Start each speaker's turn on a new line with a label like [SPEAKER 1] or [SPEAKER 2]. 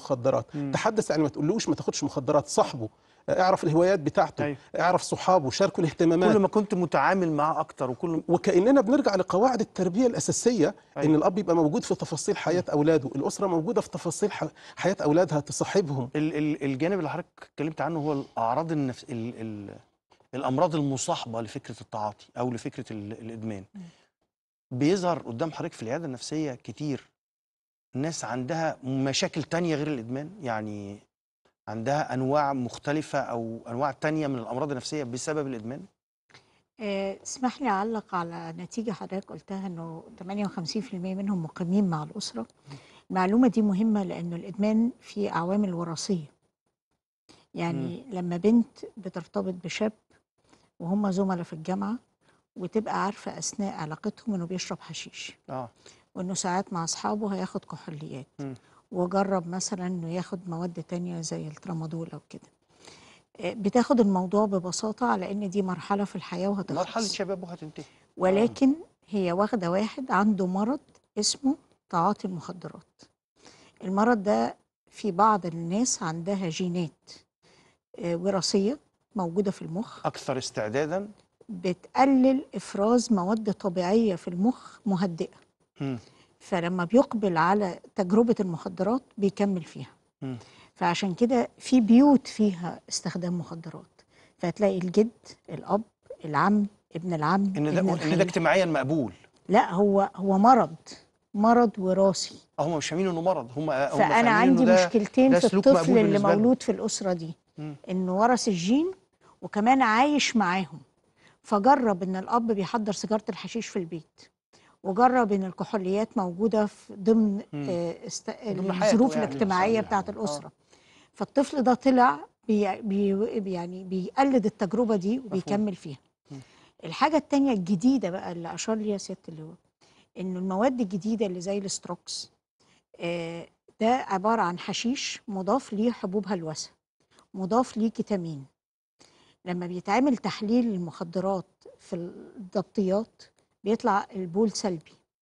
[SPEAKER 1] مخدرات مم. تحدث عن ما تقولوش ما تاخدش مخدرات صاحبه اعرف الهوايات بتاعته أيوه. اعرف صحابه شاركوا الاهتمامات كل ما كنت متعامل معاه اكتر وكل وكاننا بنرجع لقواعد التربيه الاساسيه أيوه. ان الاب يبقى موجود في تفاصيل حياه اولاده الاسره موجوده في تفاصيل حياه اولادها تصاحبهم ال ال الجانب اللي حضرتك اتكلمت عنه هو الاعراض النفس ال ال الامراض المصاحبه لفكره التعاطي او لفكره ال الادمان مم. بيظهر قدام حضرتك في العياده النفسيه كتير ناس عندها مشاكل تانية غير الإدمان يعني عندها أنواع مختلفة أو أنواع تانية من الأمراض النفسية بسبب الإدمان؟
[SPEAKER 2] آه، اسمح لي أعلق على نتيجة حضرتك قلتها أنه 58% منهم مقيمين مع الأسرة المعلومة دي مهمة لأن الإدمان في عوامل وراثية يعني م. لما بنت بترتبط بشاب وهم زملاء في الجامعة وتبقى عارفة أثناء علاقتهم أنه بيشرب حشيش آه. وانه ساعات مع اصحابه هياخد كحوليات وجرب مثلا انه ياخد مواد تانية زي الترامادول او كده آه، بتاخد الموضوع ببساطه على ان دي مرحله في الحياه وهتخلص مرحله شباب وهتنتهي ولكن هي واخده واحد عنده مرض اسمه تعاطي المخدرات المرض ده في بعض الناس عندها جينات آه، وراثيه موجوده في المخ
[SPEAKER 1] اكثر استعدادا
[SPEAKER 2] بتقلل افراز مواد طبيعيه في المخ مهدئه فلما بيقبل على تجربة المخدرات بيكمل فيها فعشان كده في بيوت فيها استخدام مخدرات فهتلاقي الجد الأب العم ابن العم إن ده, إن ده اجتماعيا مقبول لا هو هو مرض مرض وراثي أه، هم مش فاهمين انه مرض هم هم فانا عندي ده مشكلتين ده في الطفل اللي مولود في الاسره دي م. انه ورث الجين وكمان عايش معاهم فجرب ان الاب بيحضر سيجاره الحشيش في البيت وجرب ان الكحوليات موجوده في ضمن آه، است... الظروف يعني الاجتماعيه بتاعه آه. يعني. الاسره فالطفل ده طلع بي... بي... يعني بيقلد التجربه دي وبيكمل فيها مم. الحاجه الثانيه الجديده بقى اللي اشار ليها سياده اللواء انه المواد الجديده اللي زي الاستروكس آه ده عباره عن حشيش مضاف ليه حبوب هلوسه مضاف ليه كيتامين لما بيتعمل تحليل المخدرات في الضبطيات بيطلع البول سلبي